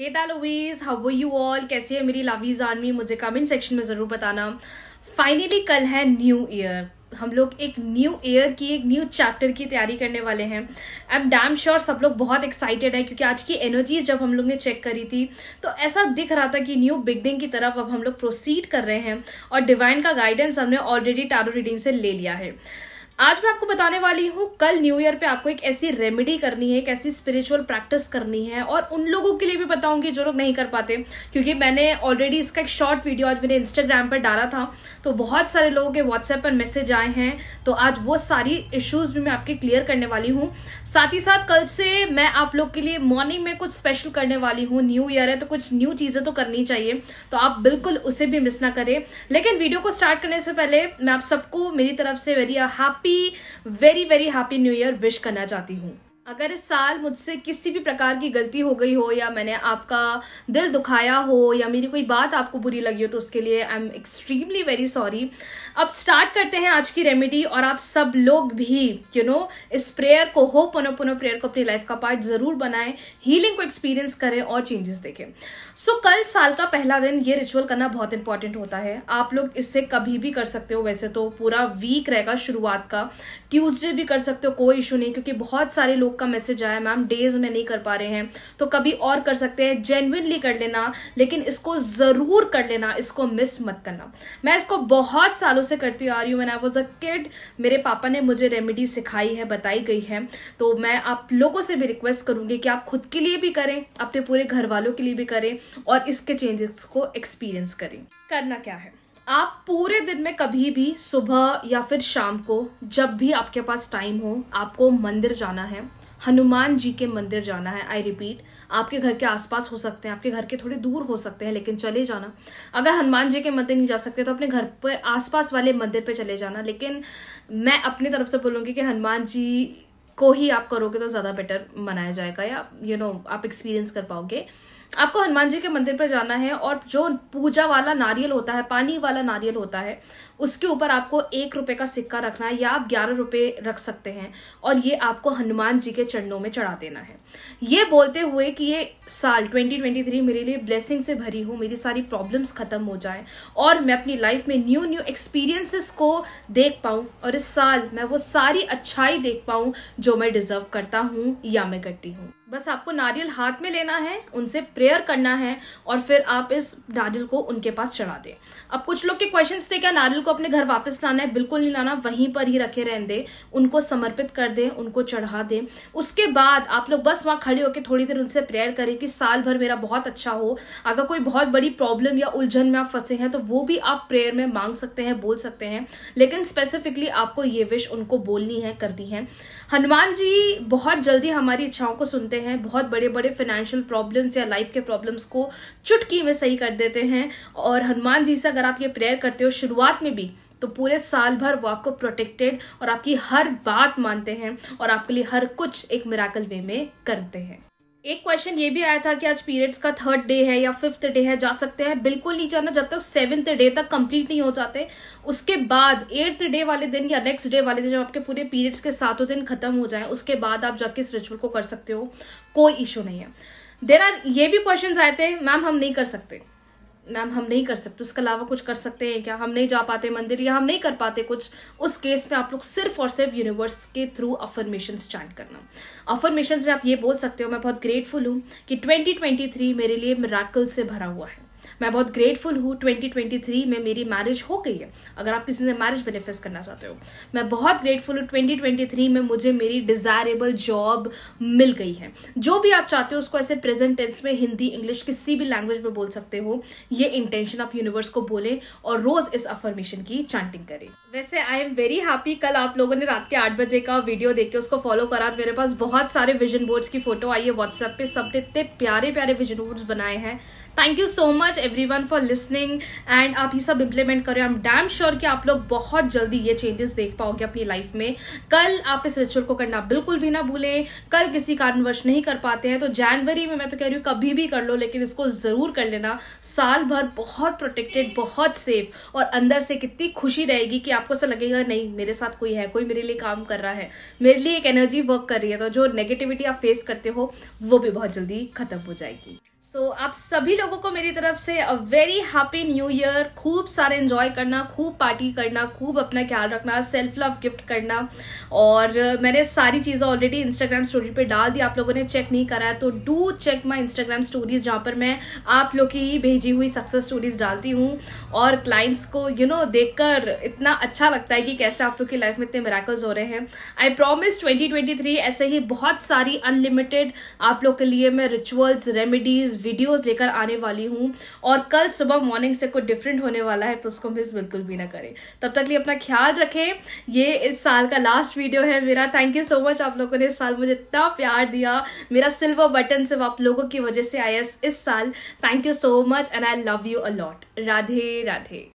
हे दालोवीज how you all कैसे है मेरी लावीज आर्मी मुझे कमेंट सेक्शन में ज़रूर बताना फाइनली कल है न्यू ईयर हम लोग एक न्यू ईयर की एक न्यू चैप्टर की तैयारी करने वाले हैं आई एम डैम श्योर सब लोग बहुत एक्साइटेड है क्योंकि आज की एनर्जी जब हम लोग ने चेक करी थी तो ऐसा दिख रहा था कि न्यू बिगनिंग की तरफ अब हम लोग प्रोसीड कर रहे हैं और डिवाइन का गाइडेंस हमने ऑलरेडी टारो रीडिंग से ले लिया है आज मैं आपको बताने वाली हूँ कल न्यू ईयर पे आपको एक ऐसी रेमेडी करनी है एक ऐसी स्पिरिचुअल प्रैक्टिस करनी है और उन लोगों के लिए भी बताऊंगी जो लोग नहीं कर पाते क्योंकि मैंने ऑलरेडी इसका एक शॉर्ट वीडियो आज मैंने इंस्टाग्राम पर डाला था तो बहुत सारे लोगों के व्हाट्सएप पर मैसेज आए हैं तो आज वो सारी इश्यूज भी मैं आपके क्लियर करने वाली हूँ साथ ही साथ कल से मैं आप लोग के लिए मॉर्निंग में कुछ स्पेशल करने वाली हूँ न्यू ईयर है तो कुछ न्यू चीज़ें तो करनी चाहिए तो आप बिल्कुल उसे भी मिस ना करें लेकिन वीडियो को स्टार्ट करने से पहले मैं आप सबको मेरी तरफ से very happy happy very very happy new year wish करना चाहती हूँ अगर इस साल मुझसे किसी भी प्रकार की गलती हो गई हो या मैंने आपका दिल दुखाया हो या मेरी कोई बात आपको बुरी लगी हो तो उसके लिए I am extremely very sorry अब स्टार्ट करते हैं आज की रेमेडी और आप सब लोग भी यू you नो know, इस प्रेयर को हो पुनो पनो प्रेयर को अपनी लाइफ का पार्ट ज़रूर बनाएं हीलिंग को एक्सपीरियंस करें और चेंजेस देखें सो so, कल साल का पहला दिन ये रिचुअल करना बहुत इंपॉर्टेंट होता है आप लोग इससे कभी भी कर सकते हो वैसे तो पूरा वीक रहेगा शुरुआत का ट्यूजडे भी कर सकते हो कोई इशू नहीं क्योंकि बहुत सारे लोग लोग का मैसेज आया मैम डेज में नहीं कर पा रहे हैं तो कभी और कर सकते हैं जेनविनली कर लेना लेकिन इसको ज़रूर कर लेना इसको मिस मत करना मैं इसको बहुत सालों से करती आ रही हूँ man I was a kid मेरे पापा ने मुझे रेमेडी सिखाई है बताई गई है तो मैं आप लोगों से भी रिक्वेस्ट करूंगी कि आप खुद के लिए भी करें अपने पूरे घर वालों के लिए भी करें और इसके चेंजेस को एक्सपीरियंस करें करना क्या है आप पूरे दिन में कभी भी सुबह या फिर शाम को जब भी आपके पास टाइम हो आपको मंदिर जाना है हनुमान जी के मंदिर जाना है आई रिपीट आपके घर के आसपास हो सकते हैं आपके घर के थोड़े दूर हो सकते हैं लेकिन चले जाना अगर हनुमान जी के मंदिर नहीं जा सकते तो अपने घर पर आसपास वाले मंदिर पे चले जाना लेकिन मैं अपनी तरफ से बोलूँगी कि हनुमान जी को ही आप करोगे तो ज़्यादा बेटर मनाया जाएगा या यू you नो know, आप एक्सपीरियंस कर पाओगे आपको हनुमान जी के मंदिर पर जाना है और जो पूजा वाला नारियल होता है पानी वाला नारियल होता है उसके ऊपर आपको एक रुपए का सिक्का रखना है या आप ग्यारह रुपए रख सकते हैं और ये आपको हनुमान जी के चरणों में चढ़ा देना है ये बोलते हुए कि ये साल 2023 मेरे लिए ब्लेसिंग से भरी हो मेरी सारी प्रॉब्लम्स ख़त्म हो जाए और मैं अपनी लाइफ में न्यू न्यू एक्सपीरियंसेस को देख पाऊँ और इस साल मैं वो सारी अच्छाई देख पाऊँ जो मैं डिज़र्व करता हूँ या मैं करती हूँ बस आपको नारियल हाथ में लेना है उनसे प्रे प्रेयर करना है और फिर आप इस नारियल को उनके पास चढ़ा दें अब कुछ लोग के क्वेश्चन थे क्या नारियल को अपने घर वापस लाना है बिल्कुल नहीं लाना वहीं पर ही रखे रहने दें उनको समर्पित कर दें उनको चढ़ा दें उसके बाद आप लोग बस वहाँ खड़े होकर थोड़ी देर उनसे प्रेयर करें कि साल भर मेरा बहुत अच्छा हो अगर कोई बहुत बड़ी प्रॉब्लम या उलझन में आप फंसे हैं तो वो भी आप प्रेयर में मांग सकते हैं बोल सकते हैं लेकिन स्पेसिफिकली आपको ये विश उनको बोलनी है करनी है हनुमान जी बहुत जल्दी हमारी इच्छाओं को सुनते हैं बहुत बड़े बड़े फाइनेंशियल प्रॉब्लम्स या लाइफ लाइफ के प्रॉब्लम्स को चुटकी में सही कर देते हैं और हनुमान जी से अगर आप ये प्रेयर करते हो शुरुआत में भी तो पूरे साल भर वो आपको प्रोटेक्टेड और आपकी हर बात मानते हैं और आपके लिए हर कुछ एक मिराकल वे में करते हैं एक क्वेश्चन ये भी आया था कि आज पीरियड्स का थर्ड डे है या फिफ्थ डे है जा सकते हैं बिल्कुल नहीं जाना जब तक सेवन्थ डे तक कंप्लीट नहीं हो जाते उसके बाद एट्थ डे वाले दिन या नेक्स्ट डे वाले दिन जब आपके पूरे पीरियड्स के सातों दिन खत्म हो जाए उसके बाद आप जाके इस रिचुअल को कर सकते हो कोई इशू नहीं है देर आर ये भी क्वेश्चन आए थे मैम हम नहीं कर सकते मैम हम नहीं कर सकते उसके अलावा कुछ कर सकते हैं क्या हम नहीं जा पाते मंदिर या हम नहीं कर पाते कुछ उस केस में आप लोग सिर्फ और सिर्फ यूनिवर्स के थ्रू अफर्मेशन स्टार्ट करना अफर्मेशन में आप ये बोल सकते हो मैं बहुत ग्रेटफुल हूँ कि 2023 मेरे लिए मेराकल से भरा हुआ है मैं बहुत ग्रेटफुल हूँ 2023 में मेरी मैरिज हो गई है अगर आप किसी से मैरिज बेनिफिट करना चाहते हो मैं बहुत ग्रेटफुल हूँ 2023 में मुझे मेरी डिज़ायरेबल जॉब मिल गई है जो भी आप चाहते हो उसको ऐसे प्रेजेंट टेंस में हिंदी इंग्लिश किसी भी लैंग्वेज में बोल सकते हो ये इंटेंशन आप यूनिवर्स को बोले और रोज़ इस अफर्मेशन की चांटिंग करें वैसे आई एम वेरी हैप्पी कल आप लोगों ने रात के आठ बजे का वीडियो देख के उसको फॉलो करा मेरे पास बहुत सारे विजन बोर्ड्स की फोटो आई है व्हाट्सएप पे सबने इतने प्यारे प्यारे विजन बोर्ड्स बनाए हैं thank you so much everyone for listening and आप ये सब इम्प्लीमेंट करें आई एम डैम श्योर कि आप लोग बहुत जल्दी ये चेंजेस देख पाओगे अपनी लाइफ में कल आप इस रिचुअल को करना बिल्कुल भी ना भूलें कल किसी कारणवश नहीं कर पाते हैं तो जनवरी में मैं तो कह रही हूँ कभी भी कर लो लेकिन इसको ज़रूर कर लेना साल भर बहुत प्रोटेक्टेड बहुत सेफ और अंदर से कितनी खुशी रहेगी कि आपको ऐसा लगेगा नहीं मेरे साथ कोई है कोई मेरे लिए काम कर रहा है मेरे लिए एक एनर्जी वर्क कर रही है तो जो नेगेटिविटी आप फेस करते हो वो भी बहुत जल्दी खत्म हो जाएगी सो so, आप सभी लोगों को मेरी तरफ से a very happy new year खूब सारे एंजॉय करना खूब पार्टी करना खूब अपना ख्याल रखना सेल्फ लव गिफ्ट करना और uh, मैंने सारी चीज़ें ऑलरेडी इंस्टाग्राम स्टोरी पे डाल दी आप लोगों ने चेक नहीं करा है तो do check my Instagram stories जहाँ पर मैं आप लोग की ही भेजी हुई सक्सेस स्टोरीज डालती हूँ और क्लाइंट्स को यू you नो know, देख इतना अच्छा लगता है कि कैसे आप लोग की लाइफ में इतने मेराकल्स हो रहे हैं आई प्रोमिस ट्वेंटी ऐसे ही बहुत सारी अनलिमिटेड आप लोग के लिए मैं रिचुअल्स रेमिडीज वीडियोस लेकर आने वाली हूँ और कल सुबह मॉर्निंग से कुछ डिफरेंट होने वाला है तो उसको मिस बिल्कुल भी ना करें तब तक लिए अपना ख्याल रखें ये इस साल का लास्ट वीडियो है मेरा थैंक यू सो मच आप लोगों ने इस साल मुझे इतना प्यार दिया मेरा सिल्वर बटन सिर्फ आप लोगों की वजह से आया इस साल thank you so much and I love you a lot Radhe Radhe